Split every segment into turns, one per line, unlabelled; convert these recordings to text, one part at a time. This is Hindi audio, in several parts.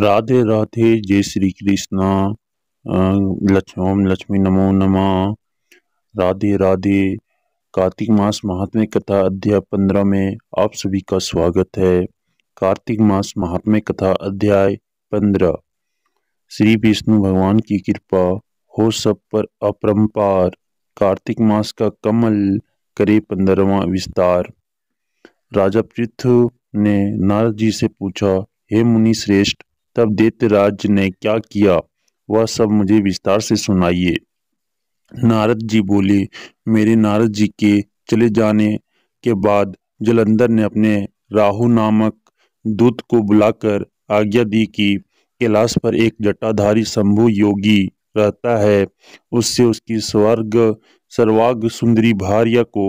राधे राधे जय श्री कृष्णा लक्ष्म लक्ष्मी नमो नमः राधे राधे कार्तिक मास महात्म्य कथा अध्याय पंद्रह में आप सभी का स्वागत है कार्तिक मास महात्म्य कथा अध्याय पंद्रह श्री विष्णु भगवान की कृपा हो सब पर अपरम्पार कार्तिक मास का कमल करे पंद्रवा विस्तार राजा पृथ्व ने नारद जी से पूछा हे मुनि श्रेष्ठ तब दैत्यराज ने क्या किया वह सब मुझे विस्तार से सुनाइए नारद जी बोले मेरे नारद जी के चले जाने के बाद जलंधर ने अपने राहु नामक दूत को बुलाकर आज्ञा दी कि कैलाश पर एक जटाधारी शंभु योगी रहता है उससे उसकी स्वर्ग सर्वाग सुंदरी भार्या को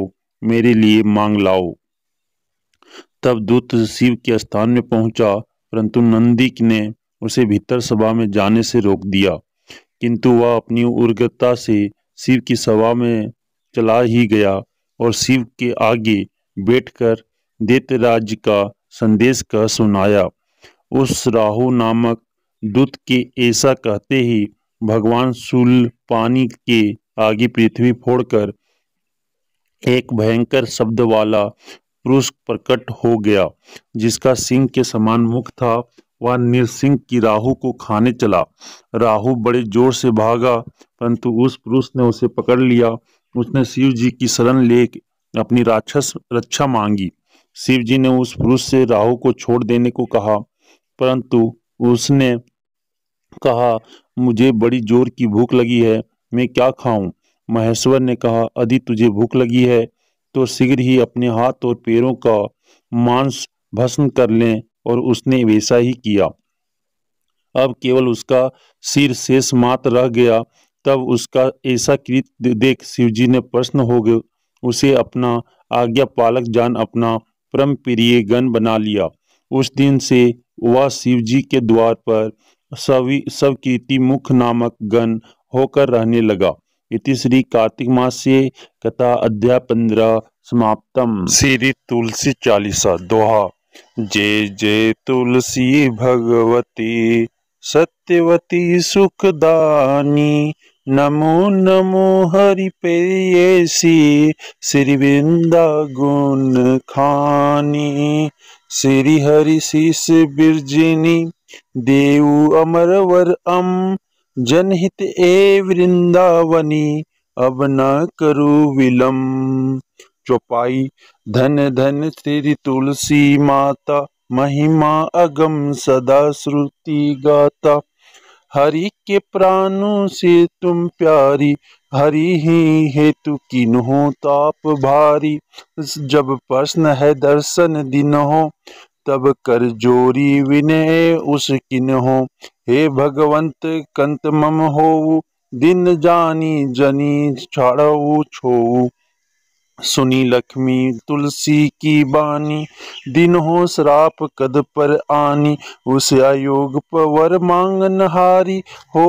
मेरे लिए मांग लाओ तब दूत शिव के स्थान में पहुंचा परंतु नंदी ने उसे भीतर सभा में जाने से रोक दिया किंतु वह अपनी उर्गता से शिव की सभा में चला ही गया और शिव के आगे बैठकर दैत्यराज का संदेश कह सुनाया उस राहु नामक दूत के ऐसा कहते ही भगवान सूल पानी के आगे पृथ्वी फोड़कर एक भयंकर शब्द वाला पुरुष प्रकट हो गया जिसका सिंह के समान मुख था वह निरसिंह की राहु को खाने चला राहु बड़े जोर से भागा परंतु उस पुरुष ने उसे पकड़ लिया उसने शिव जी की शरण ले अपनी राक्षस रक्षा मांगी शिव जी ने उस पुरुष से राहु को छोड़ देने को कहा परंतु उसने कहा मुझे बड़ी जोर की भूख लगी है मैं क्या खाऊं महेश्वर ने कहा यदि तुझे भूख लगी है तो शीघ्र ही अपने हाथ और पैरों का मांस भस्म कर लें और उसने वैसा ही किया अब केवल उसका सिर शेष मात्र रह गया तब उसका ऐसा कृत देख शिवजी ने प्रश्न हो गए उसे अपना आज्ञा पालक जान अपना परम प्रिय गण बना लिया उस दिन से वह शिवजी के द्वार पर सवि सवकीर्ति मुख नामक गण होकर रहने लगा इति श्री कार्तिक मास्य कथा अध्याय पंद्रह समाप्तम श्री तुलसी चालीसा दोहा जय जय तुलसी भगवती सत्यवती सुखदानी नमो नमो हरि प्रेयसी श्री वृंदा गुण खानी श्री हरि शीष बिरजिनी देव अमरवर अम जनहित ए वृंदावनी अब न करु विलम्ब चौपाई धन धन श्री तुलसी माता महिमा अगम सदा श्रुति गाता हरि के प्राणों से तुम प्यारी हरि ही हेतु किन्हो ताप भारी जब प्रश्न है दर्शन दिन हो तब कर जोरी विनय उस किन हो हे भगवंत कंत मम हो दिन जानी जनी छाड़ऊ छो सुनी लक्ष्मी तुलसी की बानी दिन हो श्राप कद पर आनी उस अयोग पर मांगन हारी हो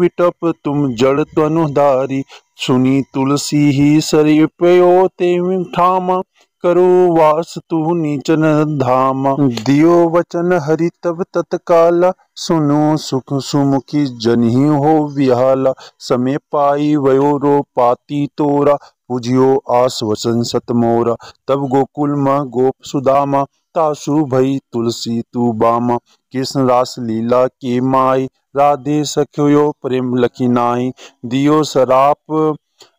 विटप तुम जड़ तनुधारी सुनी तुलसी ही सर पे ठामा करो वास तू नीचन धाम दियो वचन हरि तब तत्काल सुनो सुख सुमुखी जनही हो विहाला समय पाई वयो रो पाती तोरा पूजियो आस आश्वसन सतमोरा तब गोकुल म गोप सुदामा तासु भई तुलसी तू बामा कृष्ण रास लीला के माई राधे सख्यो प्रेम लखी नाई दियो सराप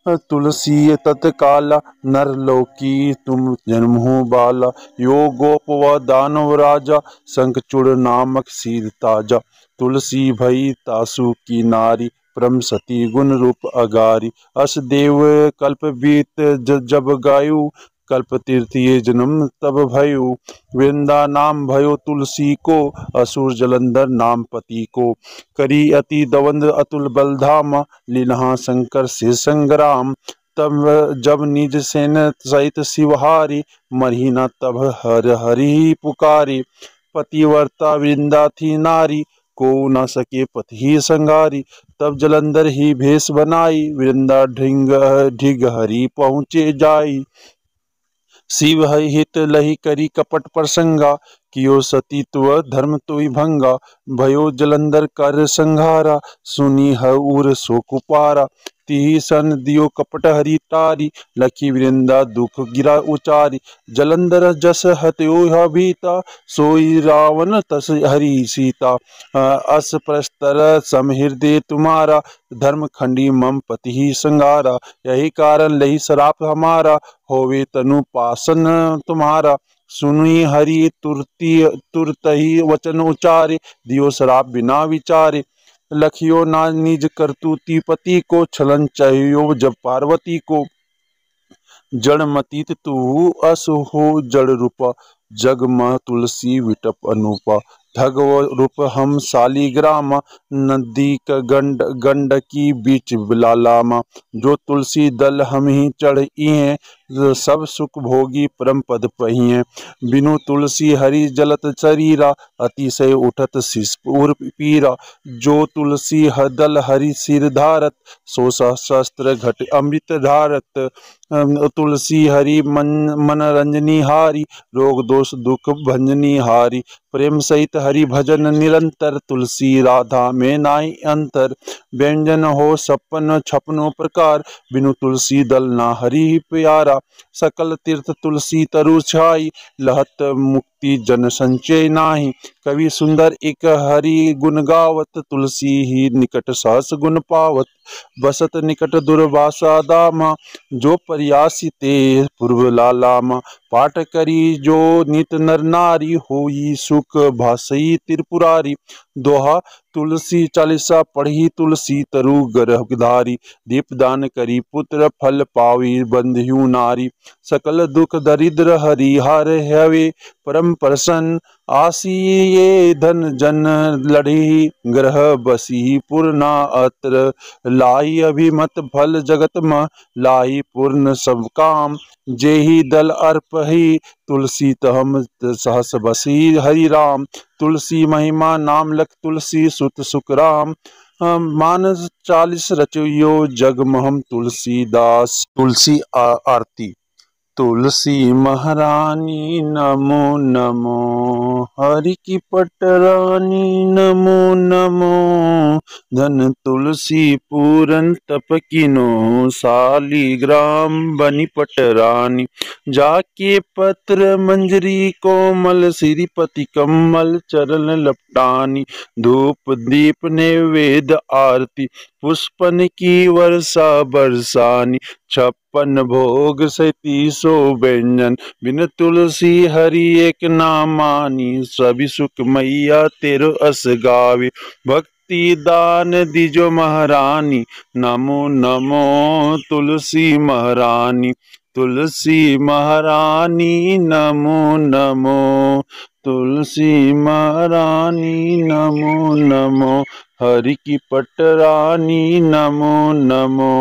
तुलसी तत्काल नर लोकी तुम जन्म हो बाला यो गोप व दानव राजा शंखचूड़ नामक सीर ताजा तुलसी भई तासु की नारी परम सती गुण रूप अगारी अस देव कल्प बीत जब गायु कल्पतीर्थीय जन्म तब भयो वृंदा नाम भयो तुलसी को असुर जलंधर नाम पति को करी अति दवंद अतुल बलधाम लीलहा शंकर से संग्राम तब जब निज सेन सहित शिवहारी मरिना तब हर हरि पुकारी पतिवर्ता वृंदा थी नारी को न सके ही संगारी तब जलंधर ही भेष बनाई वृंदा ढिंग ढिग हरी पहुँचे जाई शिव हित लही करी कपट प्रसंगा कियो सतीत्व धर्म तु भंगा भयो जलंधर कर संघारा सुनी हऊर कुपारा तिहि सन दियो कपट हरी तारी लखी वृंदा दुख गिरा उचारी जलंधर जस हत्यो हीता सोई रावण तस हरी सीता अस प्रस्तर समहृदय तुम्हारा धर्म खंडी मम पति ही संगारा यही कारण लही शराप हमारा होवे तनु पासन तुम्हारा सुनि हरि तुरती तुरतही वचन उचारे दियो शराब बिना विचारे लखियो ना निज करतूती पति को छलन चाहियो जब पार्वती को जड़ मतीत तू अस हो जड़ रूप जग म तुलसी विटप अनुप धगव रूप हम शालीग्राम नदी क गंड गंड की बीच बिलालामा जो तुलसी दल हम ही चढ़ हैं सब सुख भोगी परम पद पहिए बिनु तुलसी हरि जलत शरीरा अतिशय उठत शिष पीरा जो तुलसी हदल हरि सिर धारत सो सहस्त्र घट अमृत धारत तुलसी हरि मन मनरंजनी हारी रोग दोष दुख भंजनी हारी प्रेम सहित हरि भजन निरंतर तुलसी राधा में नाई अंतर व्यंजन हो सपन छपनो प्रकार बिनु तुलसी दल ना हरि प्यारा सकल तीर्थ तुलसी तरु छाई लहत जन संचय नाही कवि सुंदर एक हरी गुण गावत तुलसी ही निकट सहस गुण पावत बसत निकट दुर्वासा दामा जो प्रयासी ते पूर्व लालामा पाठ करी जो नित नर नारी हो सुख भाषई त्रिपुरारी दोहा तुलसी चालीसा पढ़ी तुलसी तरु गर्भधारी दीपदान करी पुत्र फल पावी बंधयु नारी सकल दुख दरिद्र हरि हर हवे परम आसी ये धन जन लड़ी ग्रह बसी पूर्णा अत्र लाई अभिमत फल जगत म लाई पूर्ण सब काम जेहि दल अर्प ही तुलसी तहम सहस बसी हरि राम तुलसी महिमा नाम लख तुलसी सुत सुख राम मानस चालीस रचयो जग महम तुलसी दास तुलसी आरती तुलसी महारानी नमो नमो हरि की पटरानी नमो नमो धन तुलसी पूरन तपकिनो ग्राम बनी पटरानी जाके पत्र मंजरी कोमल श्रीपति कमल चरण लपटानी धूप दीप ने वेद आरती पुष्पन की वर्षा बरसानी छप्पन भोग सैतीसो व्यंजन बिन तुलसी हरि एक नामानी सभी सुख मैया तेरु अस गावे भक्ति दान दीजो महारानी नमो नमो तुलसी महारानी तुलसी महारानी नमो नमो तुलसी महारानी नमो नमो हरि की पटरानी नमो नमो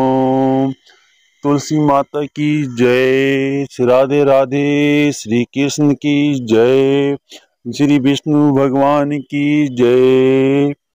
तुलसी माता की जय श्री राधे राधे श्री कृष्ण की जय श्री विष्णु भगवान की जय